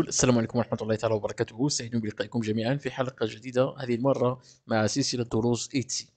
الرسول السلام عليكم ورحمة الله تعالى وبركاته سعيد بلقائكم جميعا في حلقة جديدة هذه المرة مع سلسلة دروس إيتسي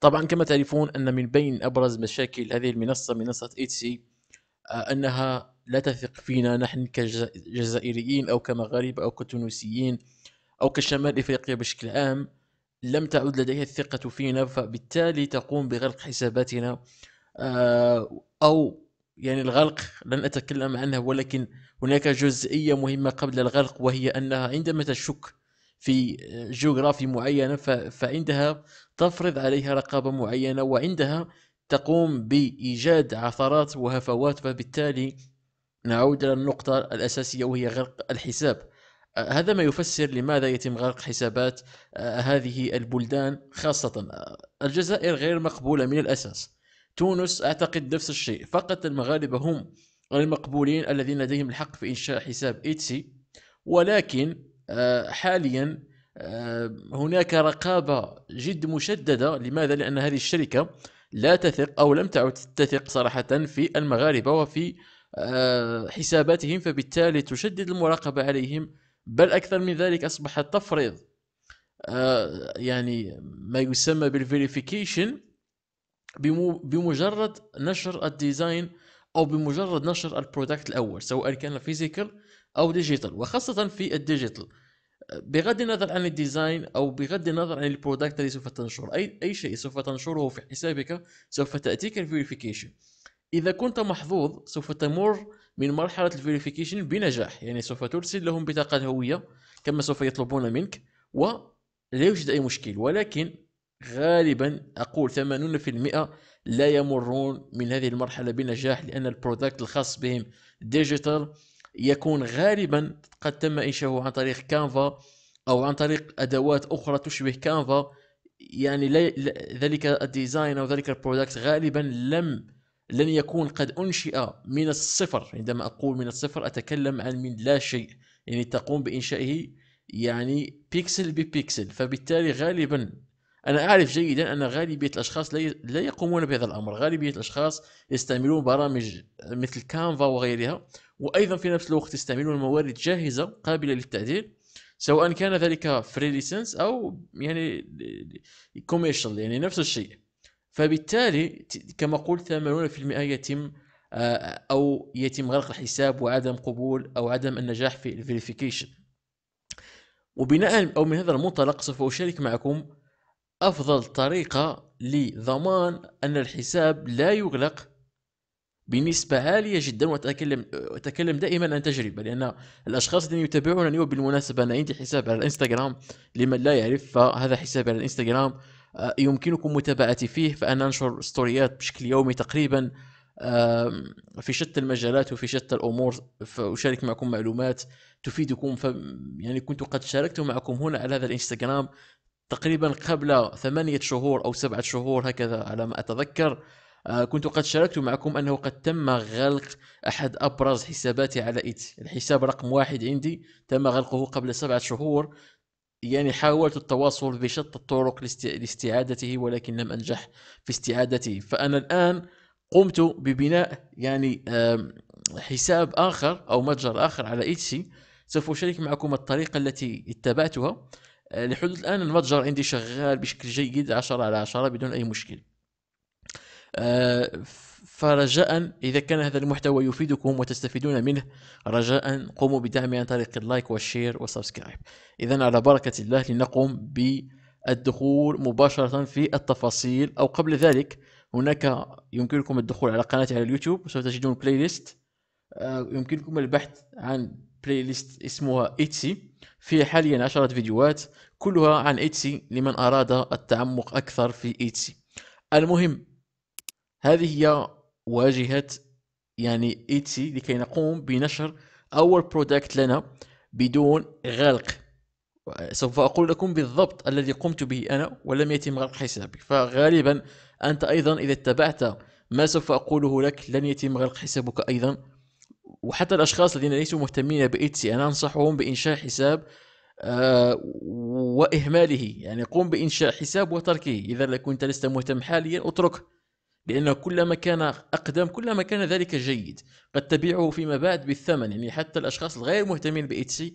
طبعا كما تعرفون أن من بين أبرز مشاكل هذه المنصة منصة إيتسي آه، أنها لا تثق فينا نحن كجزائريين أو كمغاربة أو كتونسيين أو كشمال إفريقيا بشكل عام لم تعد لديها الثقة فينا فبالتالي تقوم بغلق حساباتنا آه، أو يعني الغرق لن أتكلم عنه ولكن هناك جزئية مهمة قبل الغرق وهي أنها عندما تشك في جغرافي معينة فعندها تفرض عليها رقابة معينة وعندها تقوم بإيجاد عثرات وهفوات فبالتالي نعود إلى النقطة الأساسية وهي غرق الحساب أه، هذا ما يفسر لماذا يتم غرق حسابات أه، هذه البلدان خاصة أه، الجزائر غير مقبولة من الأساس تونس أعتقد نفس الشيء فقط المغاربة هم المقبولين الذين لديهم الحق في إنشاء حساب إيتسي ولكن آه، حاليا آه، هناك رقابة جد مشددة لماذا؟ لأن هذه الشركة لا تثق أو لم تعد تثق صراحة في المغاربة وفي آه، حساباتهم فبالتالي تشدد المراقبة عليهم بل أكثر من ذلك أصبحت تفرض يعني ما يسمى بالفيريفيكيشن بمجرد نشر الديزاين او بمجرد نشر البرودكت الاول سواء كان فيزيكال او ديجيتال وخاصه في الديجيتال بغض النظر عن الديزاين او بغض النظر عن البرودكت الذي سوف تنشر اي اي شيء سوف تنشره في حسابك سوف تاتيك الفيريفيكيشن اذا كنت محظوظ سوف تمر من مرحله الفيريفيكيشن بنجاح يعني سوف ترسل لهم بطاقه هويه كما سوف يطلبون منك ولا يوجد اي مشكل ولكن غالبا أقول 80% لا يمرون من هذه المرحلة بنجاح لأن البرودكت الخاص بهم ديجيتال يكون غالبا قد تم إنشاؤه عن طريق كانفا أو عن طريق أدوات أخرى تشبه كانفا يعني لا ذلك الديزاين أو ذلك البرودكت غالبا لم لن يكون قد أنشئ من الصفر عندما أقول من الصفر أتكلم عن من لا شيء يعني تقوم بإنشائه يعني بيكسل ببيكسل فبالتالي غالبا أنا أعرف جيدا أن غالبية الأشخاص لا يقومون بهذا الأمر غالبية الأشخاص يستعملون برامج مثل كانفا وغيرها وأيضا في نفس الوقت يستعملون موارد جاهزة قابلة للتعديل سواء كان ذلك فري ليسنس أو يعني كوميرشال يعني نفس الشيء فبالتالي كما قلت 80% يتم آه، أو يتم غلق الحساب وعدم قبول أو عدم النجاح في الفيريفيكيشن وبناء أو من هذا المنطلق سوف أشارك معكم أفضل طريقة لضمان أن الحساب لا يغلق بنسبة عالية جدا وأتكلم أتكلم دائما عن تجربة لأن الأشخاص الذين يتابعونني وبالمناسبة أنا عندي حساب على الإنستغرام لمن لا يعرف فهذا حسابي على الإنستغرام آه، يمكنكم متابعتي فيه فأنا أنشر ستوريات بشكل يومي تقريبا في شتى المجالات وفي شتى الأمور فأشارك معكم معلومات تفيدكم ف يعني كنت قد شاركت معكم هنا على هذا الإنستغرام تقريبا قبل ثمانية شهور أو سبعة شهور هكذا على ما أتذكر آه، كنت قد شاركت معكم أنه قد تم غلق أحد أبرز حساباتي على إيت الحساب رقم واحد عندي تم غلقه قبل سبعة شهور يعني حاولت التواصل بشتى الطرق لاستعادته ولكن لم أنجح في استعادته فأنا الآن قمت ببناء يعني حساب آخر أو متجر آخر على إيتسي سوف أشارك معكم الطريقة التي اتبعتها آه، لحدود الآن المتجر عندي شغال بشكل جيد عشرة على عشرة بدون أي مشكل آه، فرجاء إذا كان هذا المحتوى يفيدكم وتستفيدون منه رجاء قوموا بدعمي عن طريق اللايك والشير والسبسكرايب إذا على بركة الله لنقوم بالدخول مباشرة في التفاصيل أو قبل ذلك هناك يمكنكم الدخول على قناتي على اليوتيوب وسوف تجدون بلاي آه، ليست يمكنكم البحث عن بلاي ليست اسمها إيتسي فيها حاليا عشرة فيديوهات كلها عن إيتسي لمن أراد التعمق أكثر في إيتسي المهم هذه هي واجهة يعني إيتسي لكي نقوم بنشر أول برودكت لنا بدون غلق سوف أقول لكم بالضبط الذي قمت به أنا ولم يتم غلق حسابي فغالبا أنت أيضا إذا اتبعت ما سوف أقوله لك لن يتم غلق حسابك أيضا وحتى الاشخاص الذين ليسوا مهتمين بايتسي انا انصحهم بانشاء حساب آه، واهماله يعني قم بانشاء حساب وتركه اذا كنت لست مهتم حاليا اتركه لأنه كلما كان أقدم كلما كان ذلك جيد قد تبيعه فيما بعد بالثمن يعني حتى الأشخاص الغير مهتمين بإيتسي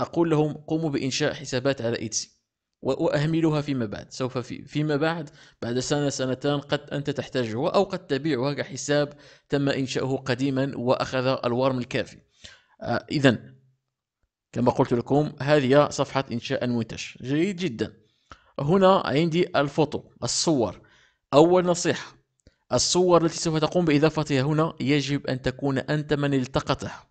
أقول لهم قوموا بإنشاء حسابات على إيتسي وأهملها فيما بعد سوف في فيما بعد بعد سنة سنتان قد أنت تحتاجها أو قد تبيعها كحساب تم إنشاؤه قديما وأخذ الورم الكافي آه، إذا كما قلت لكم هذه صفحة إنشاء المنتج جيد جدا هنا عندي الفوتو الصور أول نصيحة الصور التي سوف تقوم بإضافتها هنا يجب أن تكون أنت من التقطها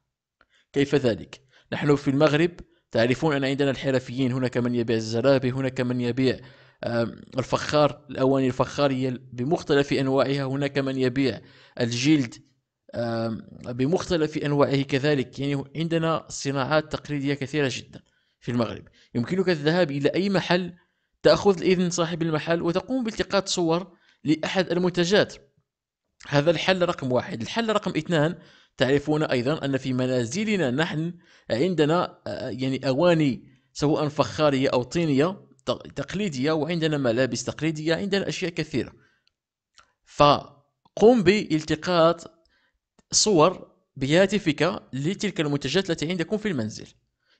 كيف ذلك؟ نحن في المغرب تعرفون أن عندنا الحرفيين هناك من يبيع الزرابي هناك من يبيع الفخار الأواني الفخارية بمختلف أنواعها هناك من يبيع الجلد بمختلف أنواعه كذلك يعني عندنا صناعات تقليدية كثيرة جدا في المغرب يمكنك الذهاب إلى أي محل تأخذ اذن صاحب المحل وتقوم بالتقاط صور لأحد المنتجات هذا الحل رقم واحد الحل رقم اثنان تعرفون أيضا أن في منازلنا نحن عندنا آه، يعني أواني سواء فخارية أو طينية تقليدية وعندنا ملابس تقليدية عندنا أشياء كثيرة فقم بالتقاط صور بهاتفك لتلك المنتجات التي عندكم في المنزل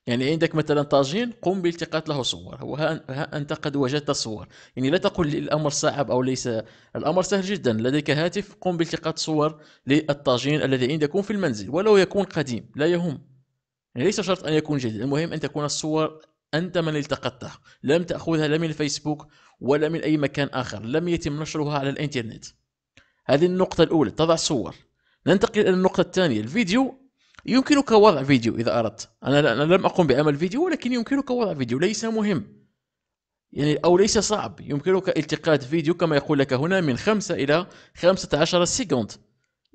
يعني عندك مثلا طاجين قم بالتقاط له صور وها أنت قد وجدت صور يعني لا تقل الأمر صعب أو ليس الأمر سهل جدا لديك هاتف قم بالتقاط صور للطاجين الذي عندكم في المنزل ولو يكون قديم لا يهم يعني ليس شرط أن يكون جديد المهم أن تكون الصور أنت من التقطتها لم تأخذها لا من الفيسبوك ولا من أي مكان آخر لم يتم نشرها على الإنترنت هذه النقطة الأولى تضع صور ننتقل إلى النقطة الثانية الفيديو يمكنك وضع فيديو إذا أردت أنا, لم أقم بعمل فيديو ولكن يمكنك وضع فيديو ليس مهم يعني أو ليس صعب يمكنك التقاط فيديو كما يقول لك هنا من 5 إلى 15 سيكوند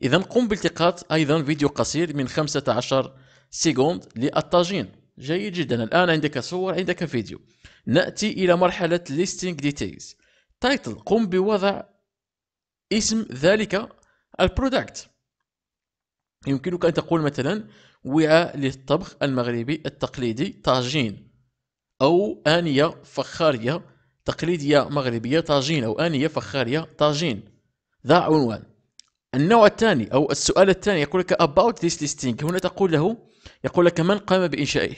إذا قم بالتقاط أيضا فيديو قصير من 15 سيكوند للطاجين جيد جدا الآن عندك صور عندك فيديو نأتي إلى مرحلة listing details تايتل قم بوضع اسم ذلك البرودكت يمكنك أن تقول مثلا وعاء للطبخ المغربي التقليدي طاجين أو آنية فخارية تقليدية مغربية طاجين أو آنية فخارية طاجين ذا عنوان النوع الثاني أو السؤال الثاني يقول لك about this listing هنا تقول له يقول لك من قام بإنشائه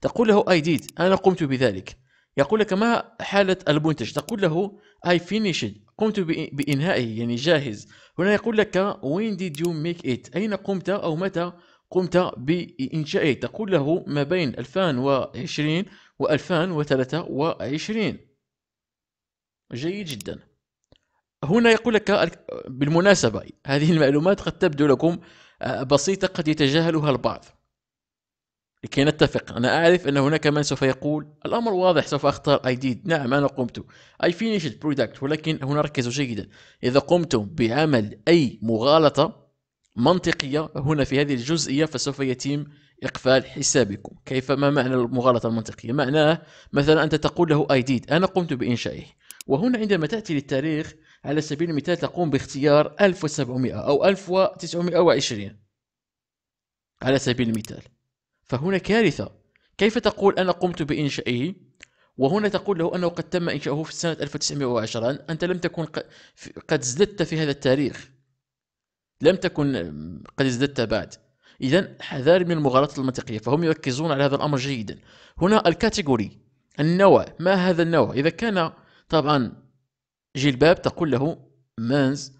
تقول له I did أنا قمت بذلك يقول لك ما حالة المنتج تقول له I finished قمت بإنهائه يعني جاهز هنا يقول لك when did you make it أين قمت أو متى قمت بإنشائه تقول له ما بين 2020 و 2023 جيد جدا هنا يقول لك بالمناسبة هذه المعلومات قد تبدو لكم آه، بسيطة قد يتجاهلها البعض لكي نتفق أنا أعرف أن هناك من سوف يقول الأمر واضح سوف أختار اي ديد نعم أنا قمت اي فينيشد برودكت ولكن هنا ركزوا جيدا إذا قمتم بعمل أي مغالطة منطقية هنا في هذه الجزئية فسوف يتم إقفال حسابكم كيف ما معنى المغالطة المنطقية معناه مثلا أنت تقول له اي ديد أنا قمت بإنشائه وهنا عندما تأتي للتاريخ على سبيل المثال تقوم باختيار 1700 أو 1920 على سبيل المثال فهنا كارثة كيف تقول أنا قمت بإنشائه وهنا تقول له أنه قد تم إنشاؤه في سنة 1910 أنت لم تكن قد ازددت في هذا التاريخ لم تكن قد ازددت بعد إذا حذار من المغالطة المنطقية فهم يركزون على هذا الأمر جيدا هنا الكاتيجوري النوع ما هذا النوع إذا كان طبعا جلباب تقول له مانز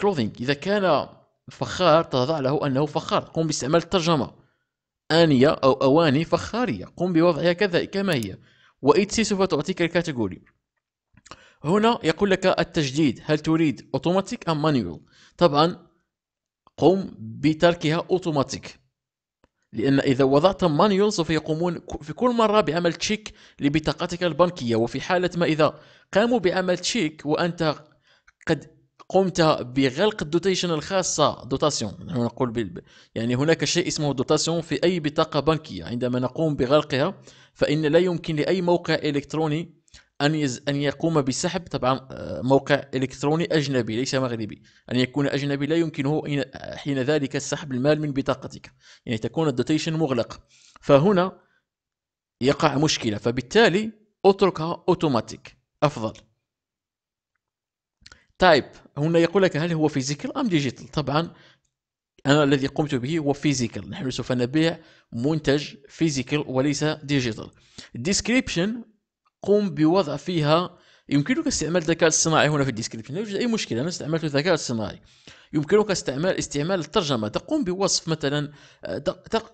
كلوذينج إذا كان فخار تضع له أنه فخار تقوم باستعمال الترجمة آنية أو أواني فخارية قم بوضعها كذا كما هي وإتسي سوف تعطيك الكاتيجوري هنا يقول لك التجديد هل تريد اوتوماتيك ام مانيوال طبعا قم بتركها اوتوماتيك لان اذا وضعت مانيوال سوف يقومون في كل مره بعمل تشيك لبطاقتك البنكيه وفي حاله ما اذا قاموا بعمل تشيك وانت قد قمت بغلق الدوتيشن الخاصة دوتاسيون نحن نقول يعني هناك شيء اسمه دوتاسيون في أي بطاقة بنكية عندما نقوم بغلقها فإن لا يمكن لأي موقع إلكتروني أن يز... أن يقوم بسحب طبعا آه، موقع إلكتروني أجنبي ليس مغربي أن يكون أجنبي لا يمكنه حين ذلك سحب المال من بطاقتك يعني تكون الدوتيشن مغلق فهنا يقع مشكلة فبالتالي اتركها أوتوماتيك أفضل تايب هنا يقول لك هل هو فيزيكال ام ديجيتال طبعا انا الذي قمت به هو فيزيكال نحن سوف نبيع منتج فيزيكال وليس ديجيتال ديسكريبشن قم بوضع فيها يمكنك استعمال الذكاء الصناعي هنا في الديسكريبشن لا يوجد اي مشكله انا استعملت الذكاء الصناعي يمكنك استعمال استعمال الترجمه تقوم بوصف مثلا آه،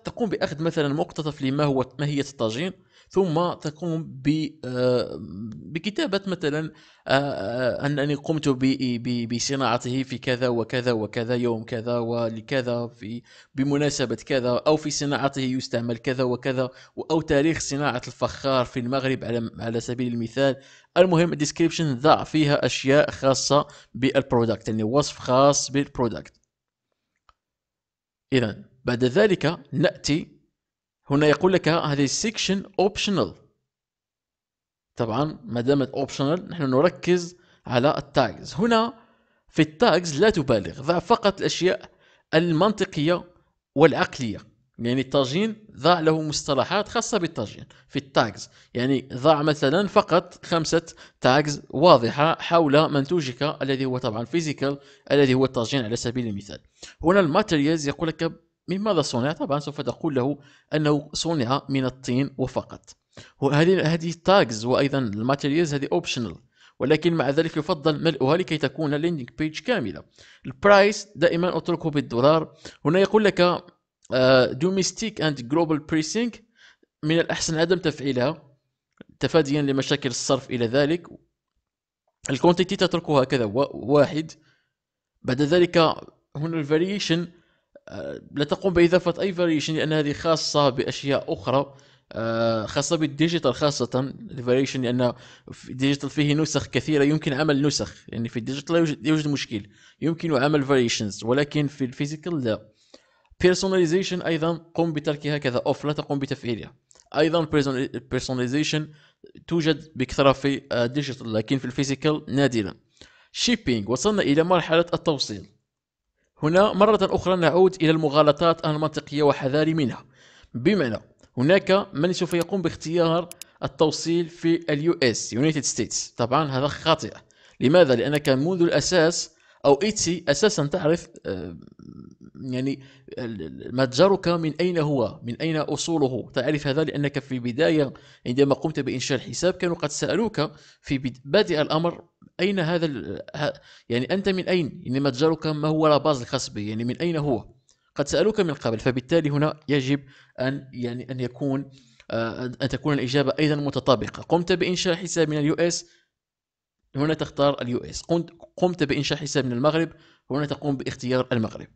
تقوم باخذ مثلا مقتطف لما هو ما هي الطاجين ثم تقوم آه، بكتابة مثلا آه، آه، أنني قمت بصناعته في كذا وكذا وكذا يوم كذا ولكذا في بمناسبة كذا أو في صناعته يستعمل كذا وكذا أو تاريخ صناعة الفخار في المغرب على على سبيل المثال المهم الديسكريبشن ضع فيها أشياء خاصة بالبرودكت يعني وصف خاص بالبرودكت إذا بعد ذلك نأتي هنا يقول لك هذه السكشن اوبشنال طبعا ما دامت اوبشنال نحن نركز على التاجز هنا في التاجز لا تبالغ ضع فقط الاشياء المنطقيه والعقليه يعني التاجين ضع له مصطلحات خاصه بالتاجين في التاجز يعني ضع مثلا فقط خمسه تاجز واضحه حول منتوجك الذي هو طبعا فيزيكال الذي هو التاجين على سبيل المثال هنا الماتيريالز يقول لك من ماذا صنع؟ طبعا سوف تقول له انه صنع من الطين وفقط. وهذه هذه التاجز وايضا الماتيريالز هذه اوبشنال ولكن مع ذلك يفضل ملؤها لكي تكون لاندنج بيج كامله. البرايس دائما اتركه بالدولار. هنا يقول لك دوميستيك اند جلوبال بريسينغ من الاحسن عدم تفعيلها تفاديا لمشاكل الصرف الى ذلك. الكونتيتي تتركها هكذا واحد بعد ذلك هنا الفاريشن آه، لا تقوم بإضافة أي فاريشن لأن هذه خاصة بأشياء أخرى آه، خاصة بالديجيتال خاصة الفاريشن لأن في الديجيتال فيه نسخ كثيرة يمكن عمل نسخ يعني في الديجيتال يوجد مشكل يمكن عمل فاريشنز ولكن في الفيزيكال لا بيرسوناليزيشن أيضا قم بتركها كذا أوف لا تقوم بتفعيلها أيضا بيرسوناليزيشن توجد بكثرة في الديجيتال آه، لكن في الفيزيكال نادرة شيبينج وصلنا إلى مرحلة التوصيل هنا مرة أخرى نعود إلى المغالطات المنطقية وحذاري منها بمعنى هناك من سوف يقوم باختيار التوصيل في اليو اس يونايتد ستيتس طبعا هذا خاطئ لماذا لانك منذ الاساس او ايتسي اساسا تعرف آه، يعني متجرك من اين هو من اين اصوله تعرف هذا لانك في البدايه عندما قمت بانشاء الحساب كانوا قد سالوك في بادئ الامر أين هذا ال... يعني أنت من أين يعني متجرك ما هو لاباز الخاص به يعني من أين هو قد سألوك من قبل فبالتالي هنا يجب أن يعني أن يكون آه، أن تكون الإجابة أيضا متطابقة قمت بإنشاء حساب من اليو اس هنا تختار اليو اس قمت بإنشاء حساب من المغرب هنا تقوم باختيار المغرب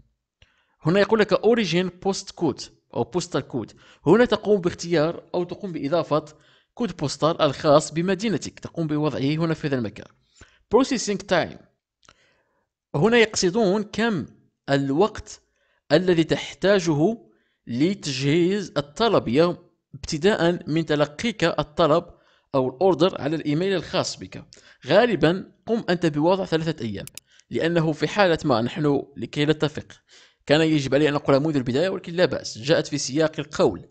هنا يقول لك اوريجين بوست كود أو بوستال كود هنا تقوم باختيار أو تقوم بإضافة كود بوستال الخاص بمدينتك تقوم بوضعه هنا في هذا المكان processing time هنا يقصدون كم الوقت الذي تحتاجه لتجهيز الطلبية ابتداء من تلقيك الطلب أو الأوردر على الإيميل الخاص بك غالبا قم أنت بوضع ثلاثة أيام لأنه في حالة ما نحن لكي نتفق كان يجب علي أن أقول منذ البداية ولكن لا بأس جاءت في سياق القول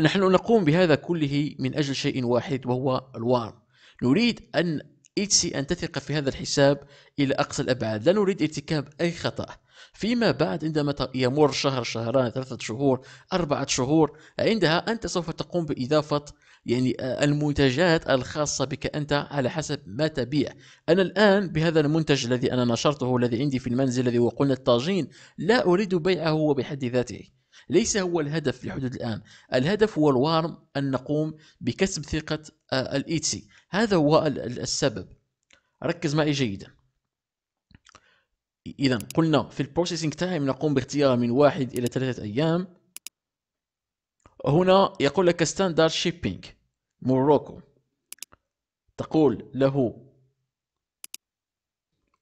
نحن نقوم بهذا كله من أجل شيء واحد وهو الوار نريد أن إيتسي أن تثق في هذا الحساب إلى أقصى الأبعاد لا نريد ارتكاب أي خطأ فيما بعد عندما يمر شهر شهران ثلاثة شهور أربعة شهور عندها أنت سوف تقوم بإضافة يعني آه، المنتجات الخاصة بك أنت على حسب ما تبيع أنا الآن بهذا المنتج الذي أنا نشرته الذي عندي في المنزل الذي هو قلنا الطاجين لا أريد بيعه هو بحد ذاته ليس هو الهدف لحدود الآن الهدف هو الوارم أن نقوم بكسب ثقة آه، الإيتسي هذا هو السبب ركز معي جيدا إذا قلنا في البروسيسنج تايم نقوم باختيار من واحد إلى ثلاثة أيام هنا يقول لك ستاندرد شيبينج موروكو تقول له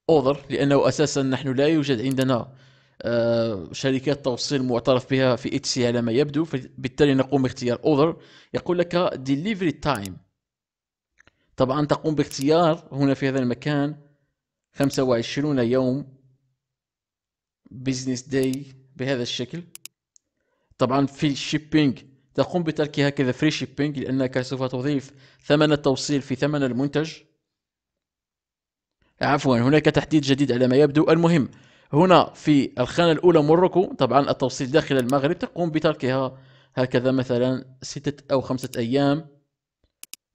اوذر لانه اساسا نحن لا يوجد عندنا آه، شركات توصيل معترف بها في اتش على ما يبدو فبالتالي نقوم باختيار اوذر يقول لك ديليفري تايم طبعا تقوم باختيار هنا في هذا المكان 25 يوم بزنس داي بهذا الشكل طبعا في الشيبينج تقوم بترك هكذا فري شيبينج لانك سوف تضيف ثمن التوصيل في ثمن المنتج عفوا هناك تحديد جديد على ما يبدو المهم هنا في الخانة الأولى موروكو طبعا التوصيل داخل المغرب تقوم بتركها هكذا مثلا ستة أو خمسة أيام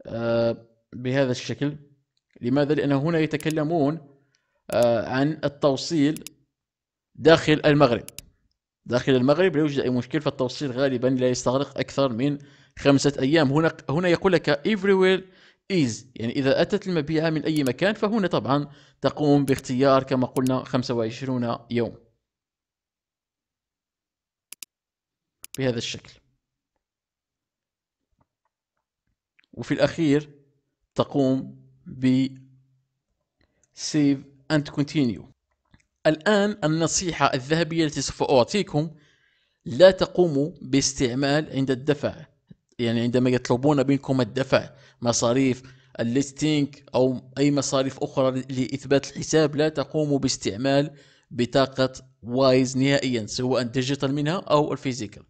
آه، بهذا الشكل لماذا؟ لأن هنا يتكلمون آه، عن التوصيل داخل المغرب داخل المغرب لا يوجد أي مشكل فالتوصيل غالبا لا يستغرق أكثر من خمسة أيام هنا هنا يقول لك everywhere is يعني اذا اتت المبيعه من اي مكان فهنا طبعا تقوم باختيار كما قلنا 25 يوم بهذا الشكل وفي الاخير تقوم ب save and continue الآن النصيحة الذهبية التي سوف أعطيكم لا تقوموا باستعمال عند الدفع يعني عندما يطلبون منكم الدفع مصاريف الليستينج أو أي مصاريف أخرى لإثبات الحساب لا تقوم باستعمال بطاقة وايز نهائيا سواء ديجيتال منها أو الفيزيكال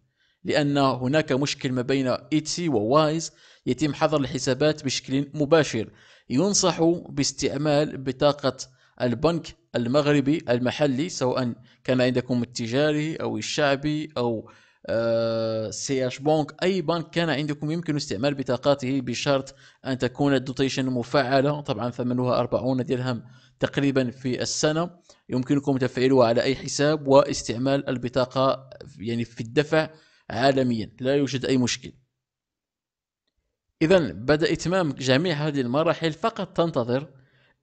لأن هناك مشكل ما بين إيتسي ووايز يتم حظر الحسابات بشكل مباشر ينصح باستعمال بطاقة البنك المغربي المحلي سواء كان عندكم التجاري أو الشعبي أو آه، سي اش بونك اي بنك كان عندكم يمكن استعمال بطاقاته بشرط ان تكون الدوتيشن مفعله طبعا ثمنها 40 درهم تقريبا في السنه يمكنكم تفعيلها على اي حساب واستعمال البطاقه يعني في الدفع عالميا لا يوجد اي مشكل اذا بعد اتمام جميع هذه المراحل فقط تنتظر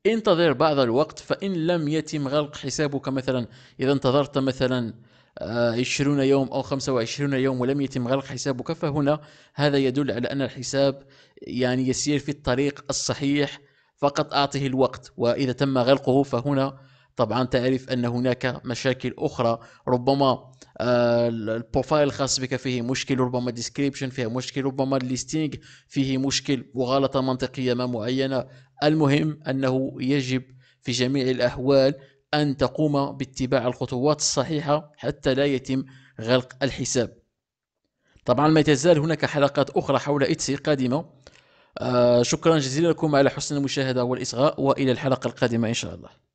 انتظر بعض الوقت فان لم يتم غلق حسابك مثلا اذا انتظرت مثلا 20 آه، يوم أو 25 يوم ولم يتم غلق حسابك فهنا هذا يدل على أن الحساب يعني يسير في الطريق الصحيح فقط أعطه الوقت وإذا تم غلقه فهنا طبعا تعرف أن هناك مشاكل أخرى ربما آه، البروفايل الخاص بك فيه مشكل ربما ديسكريبشن فيها مشكل ربما الليستينج فيه مشكل وغلطة منطقية ما معينة المهم أنه يجب في جميع الأحوال أن تقوم باتباع الخطوات الصحيحة حتى لا يتم غلق الحساب طبعا ما تزال هناك حلقات أخرى حول إتسي قادمة آه شكرا جزيلا لكم على حسن المشاهدة والإصغاء وإلى الحلقة القادمة إن شاء الله